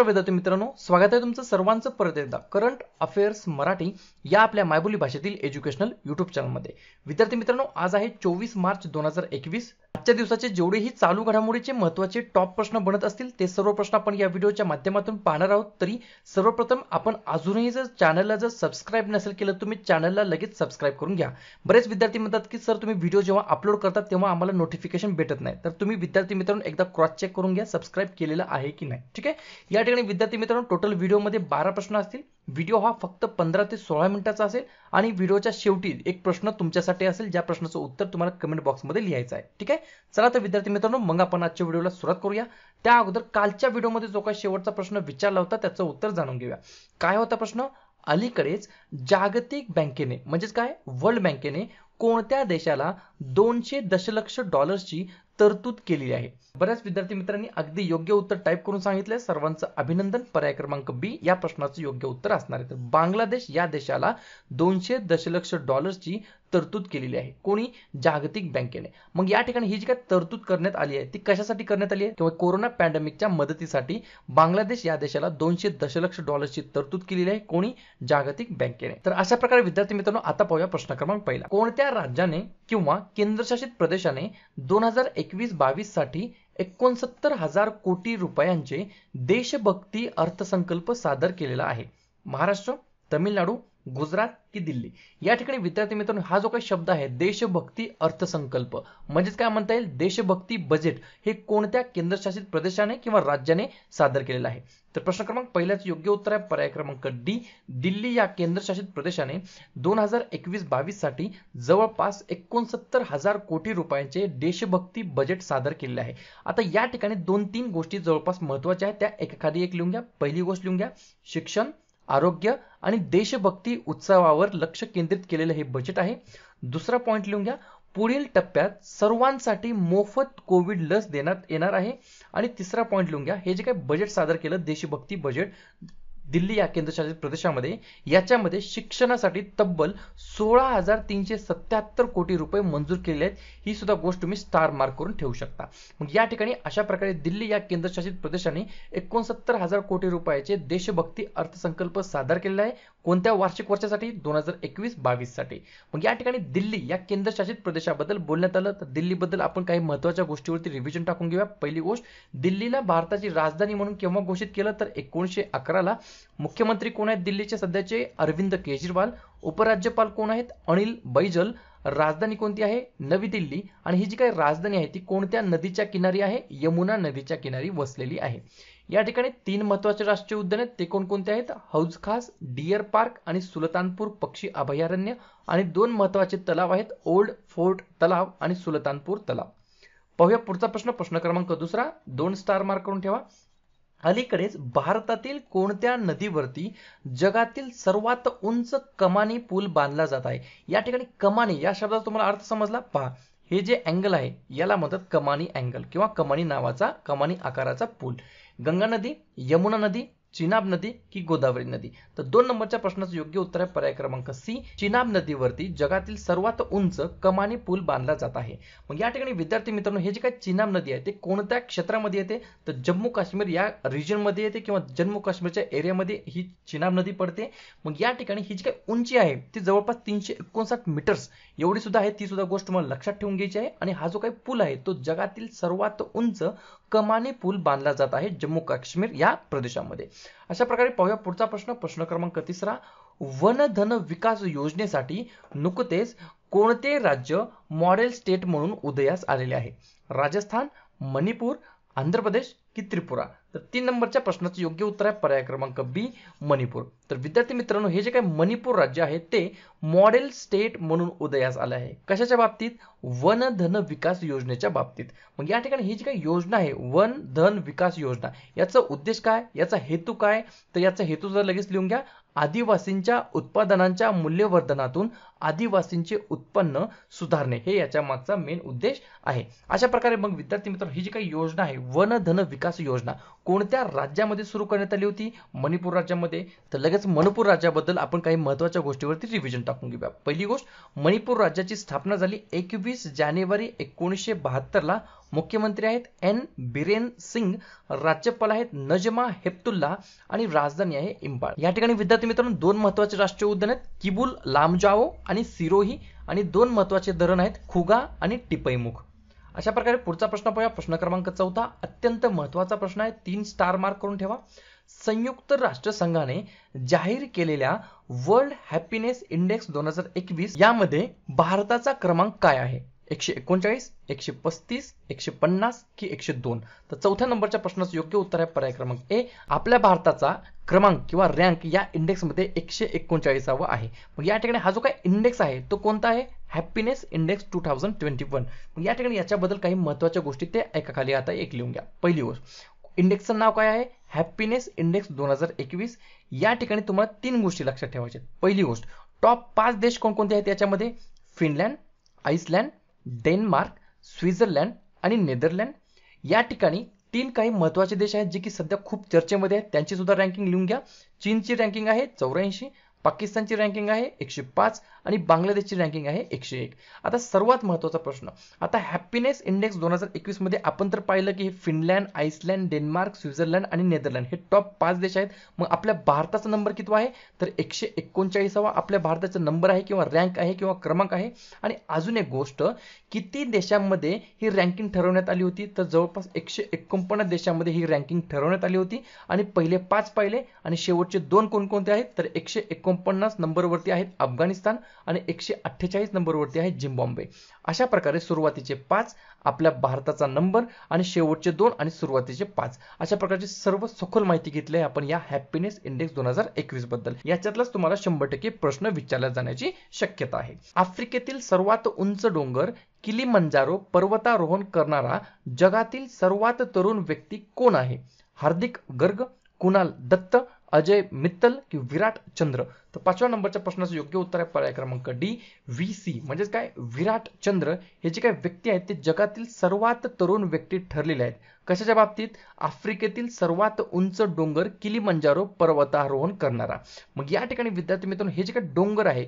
नमस्कार विद्यार्थी मित्रांनो स्वागत आहे तुमचं सर्वांचं परत एकदा करंट अफेअर्स मराठी या आपल्या मायबोली भाषेतील एज्युकेशनल युट्यूब चॅनलमध्ये विद्यार्थी मित्रांनो आज आहे चोवीस मार्च दोन हजार एकवीस आजच्या दिवसाचे जेवढेही चालू घडामोडीचे महत्वाचे टॉप प्रश्न बनत असतील ते सर्व प्रश्न आपण या व्हिडिओच्या माध्यमातून पाहणार आहोत तरी सर्वप्रथम आपण अजूनही जर चॅनलला जर सबस्क्राईब नसेल केलं तुम्ही चॅनलला लगेच सबस्क्राईब करून घ्या बरेच विद्यार्थी म्हणतात की सर तुम्ही व्हिडिओ जेव्हा अपलोड करतात तेव्हा आम्हाला नोटिफिकेशन भेटत नाही तर तुम्ही विद्यार्थी मित्रांनो एकदा क्रॉस चेक करून घ्या सबस्क्राईब केलेलं आहे की नाही ठीक आहे या ठिकाणी विद्यार्थी मित्रांनो टोटल व्हिडिओमध्ये बारा प्रश्न असतील व्हिडिओ हा फक्त पंधरा ते सोळा मिनिटाचा असेल आणि व्हिडिओच्या शेवटी एक प्रश्न तुमच्यासाठी असेल ज्या प्रश्नाचं उत्तर तुम्हाला कमेंट बॉक्समध्ये लिहायचं आहे ठीक आहे चला तर विद्यार्थी मित्रांनो मग आपण आजच्या व्हिडिओला सुरुवात करूया त्या अगोदर कालच्या व्हिडिओमध्ये जो काही शेवटचा प्रश्न विचारला होता त्याचं उत्तर जाणून घेऊया काय होता प्रश्न अलीकडेच जागतिक बँकेने म्हणजेच काय वर्ल्ड बँकेने कोणत्या देशाला दोनशे दशलक्ष डॉलर्सची तरतूद केलेली आहे बऱ्याच विद्यार्थी मित्रांनी अगदी योग्य उत्तर टाइप करून सांगितलंय सर्वांचं अभिनंदन पर्याय क्रमांक बी या प्रश्नाचं योग्य उत्तर असणार आहे तर बांगलादेश या देशाला दोनशे दशलक्ष डॉलर्सची तरतूद केलेली आहे कोणी जागतिक बँकेने मग या ठिकाणी ही जी काय तरतूद करण्यात आली आहे ती कशासाठी करण्यात आली आहे किंवा कोरोना पॅन्डेमिकच्या मदतीसाठी बांगलादेश या देशाला दोनशे दशलक्ष डॉलरची तरतूद केलेली आहे कोणी जागतिक बँकेने तर अशा प्रकारे विद्यार्थी मित्रांनो आता पाहूया प्रश्न क्रमांक पहिला कोणत्या राज्याने किंवा केंद्रशासित प्रदेशाने दोन हजार एकवीस बावीस साठी एकोणसत्तर हजार कोटी रुपयांचे देशभक्ती अर्थसंकल्प सादर केलेला आहे महाराष्ट्र तमिळनाडू गुजरात की दिल्ली या ठिकाणी विद्यार्थी मित्रांनो हा जो काही शब्द आहे देशभक्ती अर्थसंकल्प म्हणजेच काय म्हणता येईल देशभक्ती बजेट हे कोणत्या केंद्रशासित प्रदेशाने किंवा राज्याने सादर केलेलं आहे तर प्रश्न क्रमांक पहिल्याच योग्य उत्तर आहे पर्याय क्रमांक डी दिल्ली या केंद्रशासित प्रदेशाने दोन हजार एकवीस बावीस साठी जवळपास एकोणसत्तर हजार कोटी रुपयांचे देशभक्ती बजेट सादर केलेले आहे आता या ठिकाणी दोन तीन गोष्टी जवळपास महत्वाच्या आहेत त्या एखादी एक लिहून घ्या पहिली गोष्ट लिहून घ्या शिक्षण आरोग्य आणि देशभक्ती उत्सवावर लक्ष केंद्रित केलेलं हे बजेट आहे दुसरा पॉईंट लिहून घ्या पुढील टप्प्यात सर्वांसाठी मोफत कोविड लस देण्यात येणार आहे आणि तिसरा पॉईंट लिहून घ्या हे जे काही बजेट सादर केलं देशभक्ती बजेट दिल्ली या केंद्रशासित प्रदेशामध्ये याच्यामध्ये शिक्षणासाठी तब्बल सोळा हजार तीनशे सत्याहत्तर कोटी रुपये मंजूर केलेले आहेत ही सुद्धा गोष्ट तुम्ही स्टार मार्क करून ठेवू शकता मग या ठिकाणी अशा प्रकारे दिल्ली या केंद्रशासित प्रदेशाने एकोणसत्तर हजार कोटी रुपयाचे देशभक्ती अर्थसंकल्प सादर केलेला आहे कोणत्या वार्षिक वर्षासाठी दोन हजार एकवीस बावीस साठी मग या ठिकाणी दिल्ली या केंद्रशासित प्रदेशाबद्दल बोलण्यात आलं तर दिल्लीबद्दल आपण काही महत्वाच्या गोष्टीवरती रिव्हिजन टाकून घेऊया पहिली गोष्ट दिल्लीला भारताची राजधानी म्हणून केव्हा घोषित केलं तर एकोणीशे अकराला मुख्यमंत्री कोण आहेत दिल्लीचे सध्याचे अरविंद केजरीवाल उपराज्यपाल कोण आहेत अनिल बैजल राजधानी कोणती आहे नवी दिल्ली आणि ही जी काही राजधानी आहे ती कोणत्या नदीच्या किनारी आहे यमुना नदीच्या किनारी वसलेली आहे या ठिकाणी तीन महत्वाचे राष्ट्रीय उद्यान आहेत ते कोणकोणते आहेत हौज खास डियर पार्क आणि सुलतानपूर पक्षी अभयारण्य आणि दोन महत्वाचे तलाव आहेत ओल्ड फोर्ट तलाव आणि सुलतानपूर तलाव पाहूया पुढचा प्रश्न प्रश्न क्रमांक दुसरा दोन स्टार मार्क करून ठेवा अलीकडेच भारतातील कोणत्या नदीवरती जगातील सर्वात उंच कमानी पूल बांधला जात आहे या ठिकाणी कमानी या शब्दाचा तुम्हाला अर्थ समजला पहा हे जे अँगल आहे याला म्हणतात कमानी अँगल किंवा कमानी नावाचा कमानी आकाराचा पूल गंगा नदी यमुना नदी चिनाब नदी की गोदावरी नदी तर दोन नंबरच्या प्रश्नाचं योग्य उत्तर आहे पर्याय क्रमांक सी चिनाब नदीवरती जगातील सर्वात उंच कमानी पूल बांधला जात आहे मग या ठिकाणी विद्यार्थी मित्रांनो हे जे काय चिनाब नदी आहे ते कोणत्या क्षेत्रामध्ये येते तर जम्मू काश्मीर या रिजनमध्ये येते किंवा जम्मू काश्मीरच्या एरियामध्ये ही चिनाब नदी पडते मग या ठिकाणी ही जी काही उंची आहे ती जवळपास तीनशे एकोणसाठ मीटर्स एवढी सुद्धा आहे ती सुद्धा गोष्ट मला लक्षात ठेवून घ्यायची आहे आणि हा जो काही पूल आहे तो जगातील सर्वात उंच कमानी पूल बांधला जात आहे जम्मू काश्मीर या प्रदेशामध्ये अशा प्रकारे पाहूया पुढचा प्रश्न प्रश्न क्रमांक तिसरा धन विकास योजनेसाठी नुकतेच कोणते राज्य मॉडेल स्टेट म्हणून उदयास आलेले आहे राजस्थान मणिपूर आंध्र प्रदेश की त्रिपुरा तर तीन नंबरच्या प्रश्नाचं योग्य उत्तर आहे पर्याय क्रमांक बी मणिपूर तर विद्यार्थी मित्रांनो हे जे काही मणिपूर राज्य आहे ते मॉडेल स्टेट म्हणून उदयास आले आहे कशाच्या बाबतीत वन धन विकास योजनेच्या बाबतीत मग या ठिकाणी ही जी काही योजना आहे वन धन विकास योजना याचा उद्देश काय याचा हेतू काय तर याचा हेतू जर लगेच लिहून घ्या आदिवासींच्या उत्पादनांच्या मूल्यवर्धनातून आदिवासींचे उत्पन्न सुधारणे हे याच्या मागचा मेन उद्देश आहे अशा प्रकारे मग विद्यार्थी मित्र ही जी काही योजना आहे वन धन विकास योजना कोणत्या राज्यामध्ये सुरू करण्यात आली होती मणिपूर राज्यामध्ये तर लगेच मणिपूर राज्याबद्दल आपण काही महत्वाच्या गोष्टीवरती रिव्हिजन टाकून घेऊया पहिली गोष्ट मणिपूर राज्याची स्थापना झाली एकवीस जानेवारी एकोणीसशे बहात्तरला ला मुख्यमंत्री आहेत एन बिरेन सिंग राज्यपाल आहेत नजमा हेप्तुल्ला आणि राजधानी आहे इम्फाळ या ठिकाणी विद्यार्थी मित्रांनो दोन महत्वाचे राष्ट्रीय उद्यान आहेत किबुल लामजाओ आणि सिरोही आणि दोन महत्वाचे धरण आहेत खुगा आणि टिपैमुख अशा प्रकारे पुढचा प्रश्न पाहूया प्रश्न क्रमांक चौथा अत्यंत महत्वाचा प्रश्न आहे तीन स्टार मार्क करून ठेवा संयुक्त राष्ट्रसंघाने जाहीर केलेल्या वर्ल्ड हॅपीनेस इंडेक्स दोन हजार एकवीस यामध्ये भारताचा क्रमांक काय आहे एकशे एकोणचाळीस एकशे पस्तीस एकशे पन्नास की एकशे दोन तर चौथ्या नंबरच्या प्रश्नाचं योग्य उत्तर आहे पर्याय क्रमांक ए आपल्या भारताचा क्रमांक किंवा रँक या इंडेक्समध्ये एकशे एकोणचाळीसावा आहे मग या ठिकाणी हा जो काय इंडेक्स आहे तो कोणता आहे happiness index two thousand twenty one मग या ठिकाणी याच्याबद्दल काही महत्त्वाच्या गोष्टी ते एकाखाली आता एक लिहून घ्या पहिली गोष्ट इंडेक्सचं नाव काय आहे हॅपीनेस इंडेक्स दोन हजार एकवीस या ठिकाणी तुम्हाला तीन गोष्टी लक्षात ठेवायच्या पहिली गोष्ट टॉप पाच देश कोणकोणते आहेत याच्यामध्ये फिनलँड आईसलँड डेन्मार्क स्वित्झर्लंड आणि नेदरलँड या ठिकाणी तीन काही महत्त्वाचे देश आहेत जे की सध्या खूप चर्चेमध्ये आहेत त्यांची सुद्धा रँकिंग लिहून घ्या चीनची रँकिंग आहे चौऱ्याऐंशी पाकिस्तानची रँकिंग आहे एकशे पाच आणि बांगलादेशची रँकिंग आहे एकशे एक आता सर्वात महत्वाचा प्रश्न आता हॅपीनेस इंडेक्स दोन हजार एकवीसमध्ये आपण तर पाहिलं की हे फिनलँड आईसलँड डेन्मार्क स्वित्झर्लंड आणि नेदरलँड हे टॉप पाच देश आहेत मग आपल्या भारताचा नंबर किती आहे तर एकशे एकोणचाळीसावा आपल्या भारताचा नंबर आहे किंवा रँक आहे किंवा क्रमांक आहे आणि अजून एक गोष्ट किती देशांमध्ये ही रँकिंग ठरवण्यात आली होती तर जवळपास एकशे एकोणपन्नास देशांमध्ये ही रँकिंग ठरवण्यात आली होती आणि पहिले पाच पाहिले आणि शेवटचे दोन कोणकोणते आहेत तर एकशे एकोण एकोणपन्नास नंबरवरती आहेत अफगाणिस्तान आणि एकशे अठ्ठेचाळीस नंबरवरती आहे झिम्बॉम्बे अशा प्रकारे सुरुवातीचे पाच आपल्या भारताचा नंबर आणि शेवटचे दोन आणि सुरुवातीचे पाच अशा प्रकारची सर्व सखोल माहिती घेतली आहे आपण या हॅपीनेस इंडेक्स दोन हजार एकवीस बद्दल याच्यातलाच तुम्हाला शंभर टक्के प्रश्न विचारला जाण्याची शक्यता आहे आफ्रिकेतील सर्वात उंच डोंगर किली मंजारो पर्वतारोहण करणारा जगातील सर्वात तरुण व्यक्ती कोण आहे हार्दिक गर्ग कुणाल दत्त अजय मित्तल की विराट चंद्र तर पाचव्या नंबरच्या प्रश्नाचं योग्य उत्तर आहे पर्याय क्रमांक डी व्ही सी म्हणजेच काय विराट चंद्र हे जे काय व्यक्ती आहेत ते जगातील सर्वात तरुण व्यक्ती ठरलेले आहेत कशाच्या बाबतीत आफ्रिकेतील सर्वात उंच डोंगर मंजारो पर्वतारोहण करणारा मग या ठिकाणी विद्यार्थी मित्रांनो हे जे काय डोंगर आहे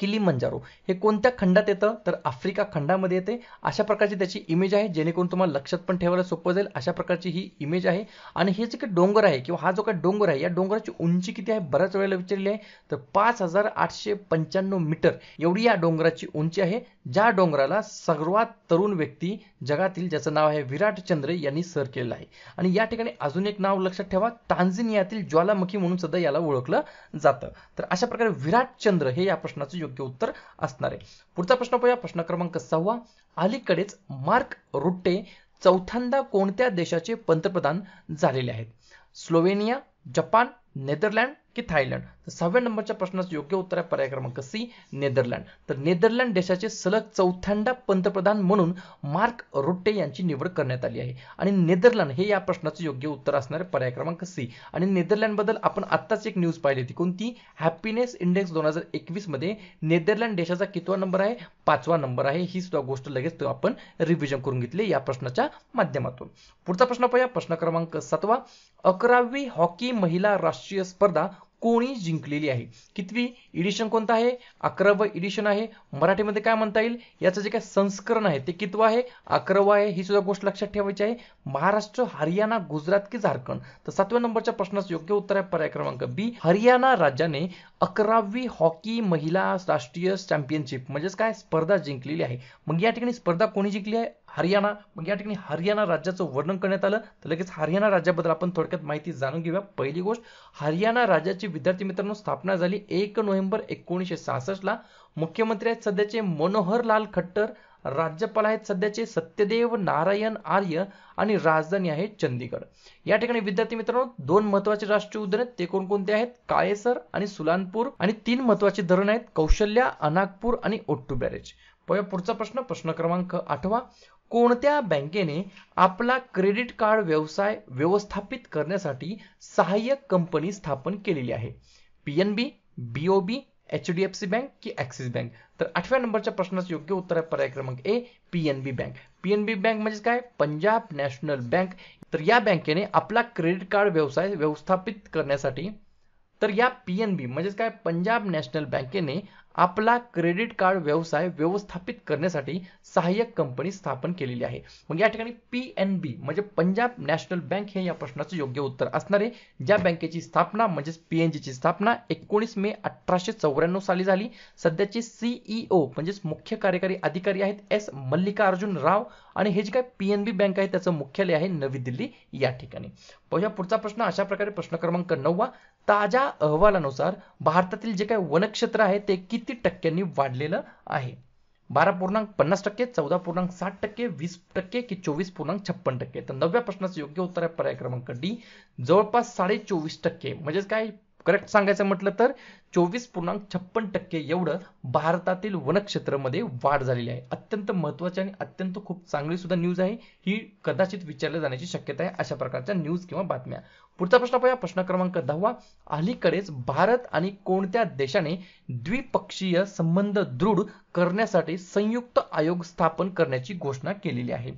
किलिमंजारो हे कोणत्या खंडात येतं तर आफ्रिका खंडामध्ये येते अशा प्रकारची त्याची इमेज आहे जेणेकरून तुम्हाला लक्षात पण ठेवायला सोपं जाईल अशा प्रकारची ही इमेज आहे आणि हे जे काही डोंगर आहे किंवा हा जो काही डोंगर आहे या डोंगराची उंची किती आहे बऱ्याच वेळेला विचारली आहे तर पाच हजार आठशे पंच्याण्णव मीटर एवढी या डोंगराची उंची आहे ज्या डोंगराला सर्वात तरुण व्यक्ती जगातील ज्याचं नाव आहे विराट चंद्र यांनी सर केलेलं आहे आणि या ठिकाणी अजून एक नाव लक्षात ठेवा तांजिनियातील ज्वालामुखी म्हणून सुद्धा याला ओळखलं जातं तर अशा प्रकारे विराट चंद्र हे या प्रश्नाचं योग्य उत्तर असणार आहे पुढचा प्रश्न पाहूया प्रश्न क्रमांक सहावा अलीकडेच मार्क रुट्टे चौथ्यांदा कोणत्या देशाचे पंतप्रधान झालेले आहेत स्लोवेनिया जपान नेदरलँड की थायलंड तर सहाव्या नंबरच्या प्रश्नाचं योग्य उत्तर आहे पर्याय क्रमांक सी नेदरलँड तर नेदरलँड देशाचे सलग चौथ्यांदा पंतप्रधान म्हणून मार्क रुट्टे यांची निवड करण्यात आली आहे आणि नेदरलँड हे या प्रश्नाचं योग्य उत्तर असणारे पर्याय क्रमांक सी आणि नेदरलँडबद्दल आपण आत्ताच एक न्यूज पाहिली होती कोणती हॅपीनेस इंडेक्स दोन हजार एकवीस मध्ये नेदरलँड देशाचा कितवा नंबर आहे पाचवा नंबर आहे ही सुद्धा गोष्ट लगेच आपण रिव्हिजन करून घेतली या प्रश्नाच्या माध्यमातून पुढचा प्रश्न पाहूया प्रश्न क्रमांक सातवा अकरावी हॉकी महिला राष्ट्रीय स्पर्धा कोणी जिंकलेली आहे कितवी इडिशन कोणतं आहे अकरावं इडिशन आहे मराठीमध्ये काय म्हणता येईल याचं जे काय संस्करण आहे ते कितवं आहे अकरावं आहे ही सुद्धा गोष्ट लक्षात ठेवायची आहे महाराष्ट्र हरियाणा गुजरात की झारखंड तर सातव्या नंबरच्या प्रश्नाचं योग्य उत्तर आहे पर्याय क्रमांक बी हरियाणा राज्याने अकरावी हॉकी महिला राष्ट्रीय चॅम्पियनशिप म्हणजेच काय स्पर्धा जिंकलेली आहे मग या ठिकाणी स्पर्धा कोणी जिंकली आहे हरियाणा मग या ठिकाणी हरियाणा राज्याचं वर्णन करण्यात आलं तर लगेच हरियाणा राज्याबद्दल आपण थोडक्यात माहिती जाणून घेऊया पहिली गोष्ट हरियाणा राज्याची विद्यार्थी मित्रांनो स्थापना झाली एक नोव्हेंबर एकोणीसशे सहासष्टला मुख्यमंत्री आहेत सध्याचे मनोहरलाल खट्टर राज्यपाल आहेत सध्याचे सत्यदेव नारायण आर्य आणि राजधानी आहे चंदीगड या ठिकाणी विद्यार्थी मित्रांनो दोन महत्वाचे राष्ट्रीय उद्यान आहेत ते कोणकोणते आहेत काळेसर आणि सुलानपूर आणि तीन महत्वाचे धरण आहेत कौशल्या अनागपूर आणि ओट्टू बॅरेज पुढचा प्रश्न प्रश्न क्रमांक आठवा कोणत्या बँकेने आपला क्रेडिट कार्ड व्यवसाय व्यवस्थापित करण्यासाठी सहाय्यक कंपनी स्थापन केलेली आहे पीएनबी बीओबी एचडीएफसी बँक की ॲक्सिस बँक तर आठव्या नंबरच्या प्रश्नाचं योग्य उत्तर आहे पर्याय क्रमांक A PNB bank PNB bank म्हणजे काय पंजाब नॅशनल बँक तर या बँकेने आपला क्रेडिट कार्ड व्यवसाय व्यवस्थापित करण्यासाठी तर या पीएनबी म्हणजेच काय पंजाब नॅशनल बँकेने आपला क्रेडिट कार्ड व्यवसाय व्यवस्थापित करण्यासाठी सहाय्यक कंपनी स्थापन केलेली आहे मग या ठिकाणी पी एन बी म्हणजे पंजाब नॅशनल बँक हे या प्रश्नाचं योग्य उत्तर असणार आहे ज्या बँकेची स्थापना म्हणजेच ची स्थापना एकोणीस मे अठराशे चौऱ्याण्णव साली झाली सध्याचे सीईओ e म्हणजेच मुख्य कार्यकारी अधिकारी आहेत एस मल्लिकार्जुन राव आणि हे जे काय पीएनबी बँक आहे त्याचं मुख्यालय आहे नवी दिल्ली या ठिकाणी पाहूया पुढचा प्रश्न अशा प्रकारे प्रश्न क्रमांक नववा ताज्या अहवालानुसार भारतातील जे काही वनक्षेत्र आहे ते किती टक्क्यांनी वाढलेलं आहे बारा पूर्णांक पन्नास टक्के चौदा पूर्णांक साठ टक्के वीस टक्के की चोवीस पूर्णांक छप्पन टक्के तर नवव्या प्रश्नाचं योग्य उत्तर आहे पर्याय क्रमांक डी जवळपास साडे चोवीस टक्के म्हणजेच काय करेक्ट सांगायचं म्हटलं तर चोवीस पूर्णांक छप्पन टक्के एवढं भारतातील वनक्षेत्रामध्ये वाढ झालेली आहे अत्यंत महत्वाची आणि अत्यंत खूप चांगली सुद्धा न्यूज आहे ही कदाचित विचारल्या जाण्याची शक्यता आहे अशा प्रकारच्या न्यूज किंवा बातम्या पुढचा प्रश्न पाहूया प्रश्न क्रमांक दहावा अलीकडेच भारत आणि कोणत्या देशाने द्विपक्षीय संबंध दृढ करण्यासाठी संयुक्त आयोग स्थापन करण्याची घोषणा केलेली आहे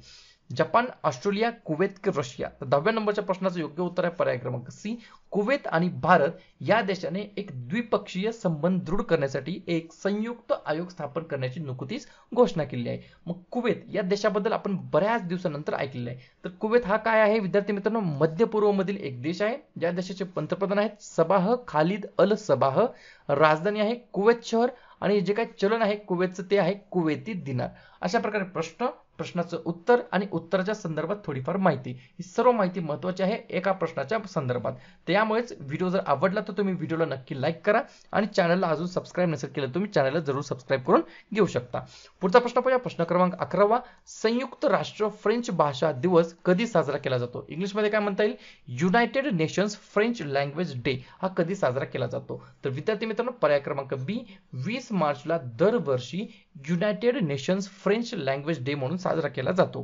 जपान ऑस्ट्रेलिया कुवेत की रशिया तर दहाव्या नंबरच्या प्रश्नाचं योग्य उत्तर आहे पर्याय क्रमांक सी कुवेत आणि भारत या देशाने एक द्विपक्षीय संबंध दृढ करण्यासाठी एक संयुक्त आयोग स्थापन करण्याची नुकतीच घोषणा केली आहे मग कुवेत या देशाबद्दल आपण बऱ्याच दिवसानंतर ऐकलेलं आहे तर कुवेत हा काय आहे विद्यार्थी मित्रांनो मध्य पूर्वमधील एक देश आहे ज्या देशाचे पंतप्रधान आहेत सबाह खालिद अल सबाह राजधानी आहे कुवेत शहर आणि जे काय चलन आहे कुवेतचं ते आहे कुवेती दिनार अशा प्रकारे प्रश्न प्रश्नाचं उत्तर आणि उत्तराच्या संदर्भात थोडीफार माहिती ही सर्व माहिती महत्वाची आहे एका प्रश्नाच्या संदर्भात त्यामुळेच व्हिडिओ जर आवडला तर तुम्ही व्हिडिओला नक्की लाईक करा आणि चॅनलला अजून सबस्क्राईब नसेल केलं तुम्ही चॅनलला जरूर सबस्क्राईब करून घेऊ शकता पुढचा प्रश्न पाहूया प्रश्न क्रमांक अकरावा संयुक्त राष्ट्र फ्रेंच भाषा दिवस कधी साजरा केला जातो इंग्लिशमध्ये काय म्हणता येईल United Nations French language day हा कधी साजरा केला जातो तर विद्यार्थी मित्रांनो पर्याय क्रमांक बी वीस मार्चला दरवर्षी United Nations French language day म्हणून साजरा केला जातो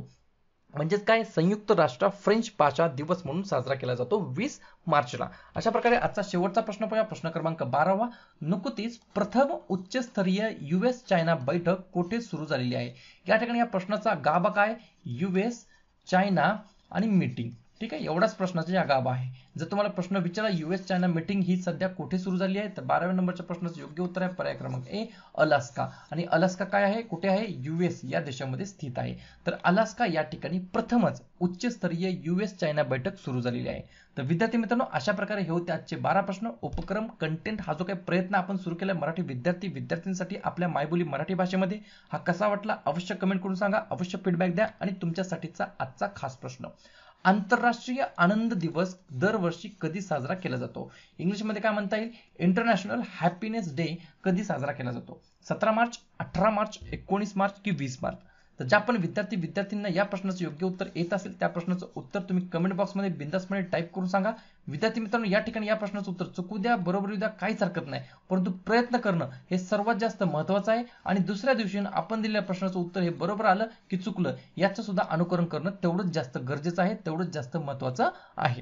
म्हणजेच काय संयुक्त राष्ट्र फ्रेंच भाषा दिवस म्हणून साजरा केला जातो वीस मार्चला अशा प्रकारे आजचा शेवटचा प्रश्न पाहूया प्रश्न क्रमांक बारावा नुकतीच प्रथम उच्चस्तरीय युएस चायना बैठक कोठे सुरू झालेली आहे या ठिकाणी या प्रश्नाचा गाभा काय युएस चायना आणि मीटिंग ठीक आहे एवढाच प्रश्नाचा या गाभा आहे जर तुम्हाला प्रश्न विचारा युएस चायना मीटिंग ही सध्या कुठे सुरू झाली आहे तर बाराव्या नंबरच्या प्रश्नाचं योग्य उत्तर आहे पर्याय क्रमांक ए अलास्का आणि अलास्का काय आहे कुठे आहे युएस या देशामध्ये स्थित आहे तर अलास्का या ठिकाणी प्रथमच उच्चस्तरीय युएस चायना बैठक सुरू झालेली आहे तर विद्यार्थी मित्रांनो अशा प्रकारे हे होते आजचे बारा प्रश्न उपक्रम कंटेंट हा जो काही प्रयत्न आपण सुरू केला मराठी विद्यार्थी विद्यार्थ्यांसाठी आपल्या मायबोली मराठी भाषेमध्ये हा कसा वाटला अवश्य कमेंट करून सांगा अवश्य फीडबॅक द्या आणि तुमच्यासाठीचा आजचा खास प्रश्न आंतरराष्ट्रीय आनंद दिवस दरवर्षी कधी साजरा केला जातो इंग्लिशमध्ये काय म्हणता येईल इंटरनॅशनल हॅपीनेस डे कधी साजरा केला जातो सतरा मार्च अठरा मार्च एकोणीस मार्च की वीस मार्च तर ज्या पण विद्यार्थी विद्यार्थ्यांना या प्रश्नाचं योग्य उत्तर येत असेल त्या प्रश्नाचं उत्तर तुम्ही कमेंट बॉक्समध्ये बिंदासपणे टाईप करून सांगा विद्यार्थी मित्रांनो या ठिकाणी या प्रश्नाचं उत्तर चुकू द्या बरोबर द्या काहीच हरकत नाही परंतु प्रयत्न करणं हे सर्वात जास्त महत्वाचं आहे आणि दुसऱ्या दिवशी आपण दिलेल्या प्रश्नाचं उत्तर हे बरोबर आलं की चुकलं याचं सुद्धा अनुकरण करणं तेवढंच जास्त गरजेचं आहे तेवढंच जास्त महत्वाचं आहे